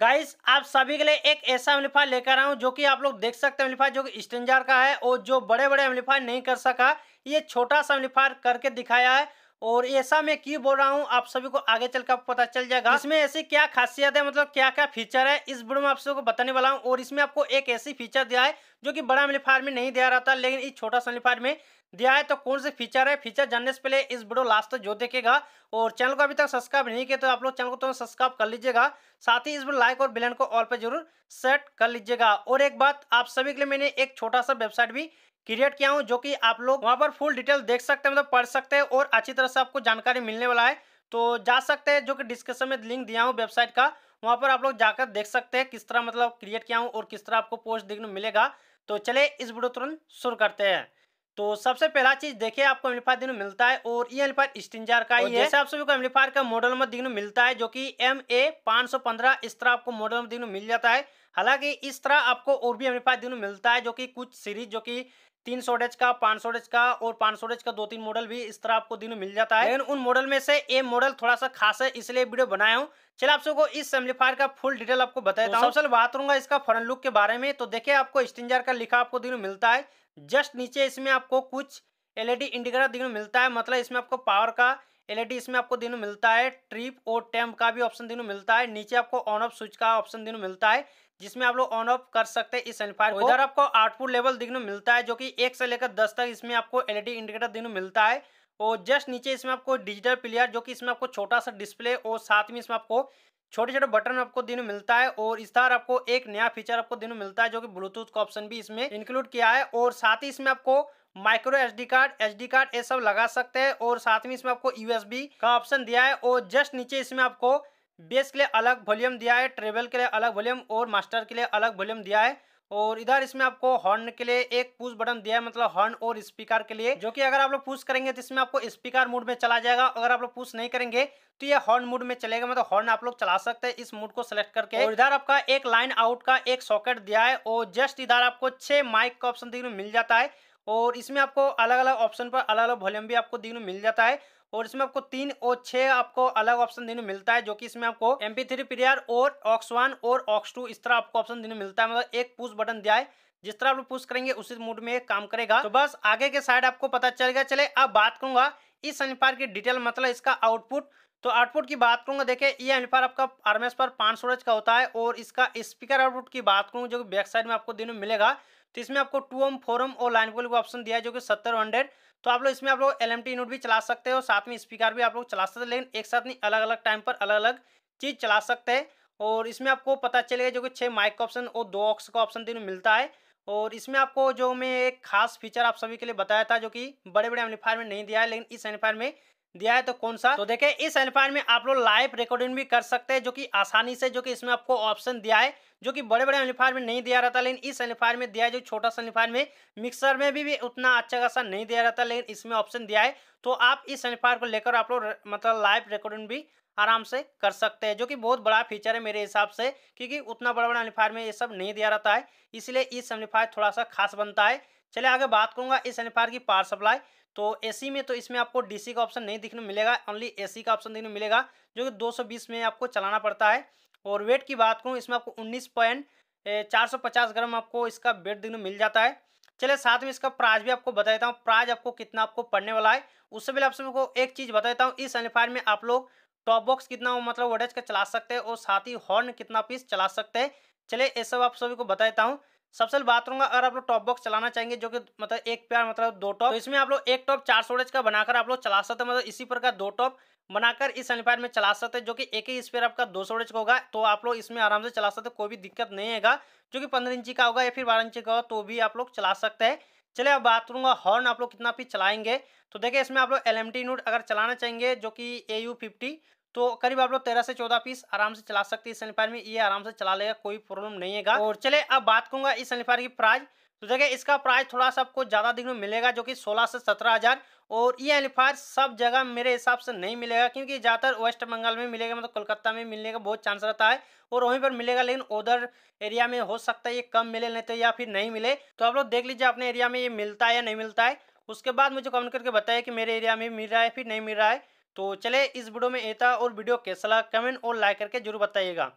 Guys आप सभी के लिए एक ऐसा अम्लिफा लेकर आया हूँ जो कि आप लोग देख सकते हैं जो कि स्टेंजार का है और जो बड़े बड़े अम्लिफा नहीं कर सका ये छोटा सा अम्लिफा करके दिखाया है और ऐसा मैं क्यों बोल रहा हूँ आप सभी को आगे चलकर पता चल जाएगा हाँ। इसमें ऐसी क्या खासियत है मतलब क्या क्या फीचर है इस वीडियो में आप सबको बताने वाला हूँ और इसमें आपको एक ऐसी फीचर दिया है जो कि बड़ा मिलीफायर में नहीं दिया रहा था लेकिन इस छोटा सा मिलीफायर में दिया है तो कौन से फीचर है फीचर जानने से पहले इस वीडियो लास्ट तक जो देखेगा और चैनल को अभी तक सब्सक्राइब नहीं किया तो आप लोग चैनल को तो सब्सक्राइब कर लीजिएगा साथ ही इस वीडियो लाइक और बिलन को ऑल पर जरूर सेट कर लीजिएगा और एक बात आप सभी के लिए मैंने एक छोटा सा वेबसाइट भी क्रिएट किया हूँ जो कि आप लोग वहाँ पर फुल डिटेल देख सकते हैं मतलब पढ़ सकते हैं और अच्छी तरह से आपको जानकारी मिलने वाला है तो जा सकते हैं जो कि डिस्क्रिप्शन में लिंक दिया हूँ वेबसाइट का वहाँ पर आप लोग जाकर देख सकते हैं किस तरह मतलब क्रिएट किया हूँ और किस तरह आपको पोस्ट देखने मिलेगा तो चले इस वीडियो तुरंत शुरू करते हैं तो सबसे पहला चीज देखिए आपको एम्पलीफायर दिन मिलता है और ये एम्पलीफायर स्टिंजर का ही है जैसे आप सभी को एम्पलीफायर का मॉडल में दिन मिलता है जो कि एम ए पाँच सौ पंद्रह इस तरह आपको मॉडल में दिन मिल जाता है हालांकि इस तरह आपको और भी हमारे पास दिन मिलता है जो कि कुछ सीरीज जो कि तीन सौ डेज का पाँच सौ डेज का और पाँच सौ डेज का दो तीन मॉडल भी इस तरह आपको दिन मिल जाता है लेकिन उन मॉडल में से ये मॉडल थोड़ा सा खास है इसलिए वीडियो बनाया हूँ चलिए आप सबको इस सेम्लीफायर का फुल डिटेल आपको बताता तो हूँ सबसे बात करूंगा इसका फ्रंट लुक के बारे में तो देखिये आपको स्टिंजर का लिखा आपको दिन मिलता है जस्ट नीचे इसमें आपको कुछ एलईडी इंडिकेटर दिन मिलता है मतलब इसमें आपको पावर का एलईडी इसमें आपको दिनों मिलता है ट्रिप और टेम्प का भी ऑप्शन दिनों मिलता है नीचे आपको ऑन ऑफ स्विच का ऑप्शन दिनों मिलता है जिसमें आप लोग ऑन ऑफ कर सकते हैं इस एम्पलीफायर को इधर आपको आउटपुट लेवल देखने मिलता है जो कि एक से लेकर दस तक इसमें आपको एलईडी इंडिकेटर e देखने मिलता है और जस्ट नीचे इसमें आपको डिजिटल प्लेयर जो कि इसमें आपको छोटा सा डिस्प्ले और साथ में इसमें आपको छोटे छोटे बटन आपको दिन मिलता है और इस तरह आपको एक नया फीचर आपको दिन मिलता है जो कि ब्लूटूथ का ऑप्शन भी इसमें इंक्लूड किया है और साथ ही इसमें आपको micro SD card SD card ये सब लगा सकते हैं और साथ में इसमें आपको यूएसबी का ऑप्शन दिया है और जस्ट नीचे इसमें आपको बेस के लिए अलग वॉल्यूम दिया है ट्रेवल के लिए अलग वॉल्यूम और मास्टर के लिए अलग वॉल्यूम दिया है और इधर इसमें आपको हॉर्न के लिए एक पुश बटन दिया है मतलब हॉर्न और स्पीकर के लिए जो कि अगर आप लोग पुश करेंगे तो इसमें आपको स्पीकर मोड में चला जाएगा अगर आप लोग पुश नहीं करेंगे तो ये हॉर्न मोड में चलेगा मतलब हॉर्न आप लोग चला सकते हैं इस मोड को सिलेक्ट करके और इधर आपका एक लाइन आउट का एक सॉकेट दिया है और जस्ट इधर आपको छह माइक का ऑप्शन देखने मिल जाता है और इसमें आपको अलग अलग ऑप्शन पर अलग अलग वॉल्यूम भी आपको देखने मिल जाता है और इसमें आपको तीन और छह आपको अलग ऑप्शन देने मिलता है जो कि इसमें आपको MP3 थ्री प्लेयर और ऑक्स वन और ऑक्स टू इस तरह आपको ऑप्शन देने मिलता है मतलब एक पुश बटन दिया है जिस तरह आप लोग पुश करेंगे उसी मूड में काम करेगा तो बस आगे के साइड आपको पता चलेगा चले अब बात करूंगा इस एनफायर की डिटेल मतलब इसका आउटपुट तो आउटपुट की बात करूंगा देखिए ये एनफायर आपका आरमेस पर पांच सौ का होता है और इसका स्पीकर आउटपुट की बात करूँ जो कि बैक साइड में आपको दिनों मिलेगा तो इसमें आपको टू एम फोर एम और लाइन का ऑप्शन दिया है जो कि सत्तर हंड्रेड तो आप लोग इसमें आप लोग एल एम यूनिट भी चला सकते हो साथ में स्पीकर भी आप लोग चला सकते हैं लेकिन एक साथ नहीं अलग अलग टाइम पर अलग अलग चीज़ चला सकते हैं और इसमें आपको पता चलेगा जो कि छः माइक का ऑप्शन और दो ऑक्स का ऑप्शन तीनों मिलता है और इसमें आपको जो मैं एक खास फीचर आप सभी के लिए बताया था जो कि बड़े बड़े एम्पलीफायर में नहीं दिया है लेकिन इस एम्पलीफायर में दिया है तो कौन सा तो देखिए इस एनपाइन में आप लोग लाइव रिकॉर्डिंग भी कर सकते हैं जो कि आसानी से जो कि इसमें आपको ऑप्शन दिया है जो कि बड़े बड़े एम्पलीफायर में नहीं दिया रहता लेकिन इस एम्पलीफायर में दिया है जो छोटा सा एम्पलीफायर में मिक्सर में भी, भी उतना अच्छा खासा नहीं दिया रहता लेकिन इसमें ऑप्शन दिया है तो आप इस एम्पलीफायर को लेकर आप लोग मतलब लाइव रिकॉर्डिंग भी आराम से कर सकते हैं जो कि बहुत बड़ा फीचर है मेरे हिसाब से क्योंकि उतना बड़ा बड़ा एनिफायर में ये सब नहीं दिया रहता है इसलिए इस एम्पलीफायर थोड़ा सा खास बनता है चले आगे बात करूंगा इस एनिफायर की पावर सप्लाई तो एसी में तो इसमें आपको डीसी का ऑप्शन नहीं देखने मिलेगा ओनली एसी का ऑप्शन देखने मिलेगा जो कि 220 में आपको चलाना पड़ता है और वेट की बात करूँ इसमें आपको उन्नीस पॉइंट चार सौ पचास ग्राम आपको इसका वेट देखने मिल जाता है चले साथ में इसका प्राइस भी आपको बता देता हूँ प्राइज आपको कितना आपको पड़ने वाला है उससे पहले आप सबको एक चीज़ बता देता हूँ इस एनिफायर में आप लोग टॉप बॉक्स कितना मतलब वोडेज का चला सकते हैं और साथ ही हॉर्न कितना पीस चला सकते हैं चले ये सब आप सभी को बता देता हूँ सबसे बात करूंगा अगर आप लोग टॉप बॉक्स चलाना चाहेंगे जो कि मतलब एक प्यार मतलब दो टॉप तो इसमें आप लोग एक टॉप चार सौ का बनाकर आप लोग चला सकते हैं मतलब इसी प्रकार दो टॉप बनाकर इस एम्पलीफायर में चला सकते हैं जो कि एक ही स्पेयर आपका दो सौ का होगा तो आप लोग इसमें आराम से चला सकते कोई भी दिक्कत नहीं आएगा जो कि पंद्रह इंची का होगा या फिर बारह इंची का होगा तो भी आप लोग चला सकते हैं चले अब बात करूंगा हॉर्न आप लोग कितना पीस चलाएंगे तो देखिए इसमें आप लोग एल एम टी नोट अगर चलाना चाहेंगे जो कि ए यू फिफ्टी तो करीब आप लोग तेरह से चौदह पीस आराम से चला सकते हैं इस सनफायर में ये आराम से चला लेगा कोई प्रॉब्लम नहीं है और चले अब बात करूंगा इस सनफायर की प्राइस तो देखिए इसका प्राइस थोड़ा सा आपको ज़्यादा में मिलेगा जो कि 16 से सत्रह हज़ार और ये एलिफायर सब जगह मेरे हिसाब से नहीं मिलेगा क्योंकि ज़्यादातर वेस्ट बंगाल में मिलेगा मतलब कोलकाता में मिलने का बहुत चांस रहता है और वहीं पर मिलेगा लेकिन उधर एरिया में हो सकता है ये कम मिले नहीं तो या फिर नहीं मिले तो आप लोग देख लीजिए अपने एरिया में ये मिलता है या नहीं मिलता है उसके बाद मुझे कमेंट करके बताया कि मेरे एरिया में मिल रहा है फिर नहीं मिल रहा है तो चले इस वीडियो में एता और वीडियो कैसा लगा कमेंट और लाइक करके जरूर बताइएगा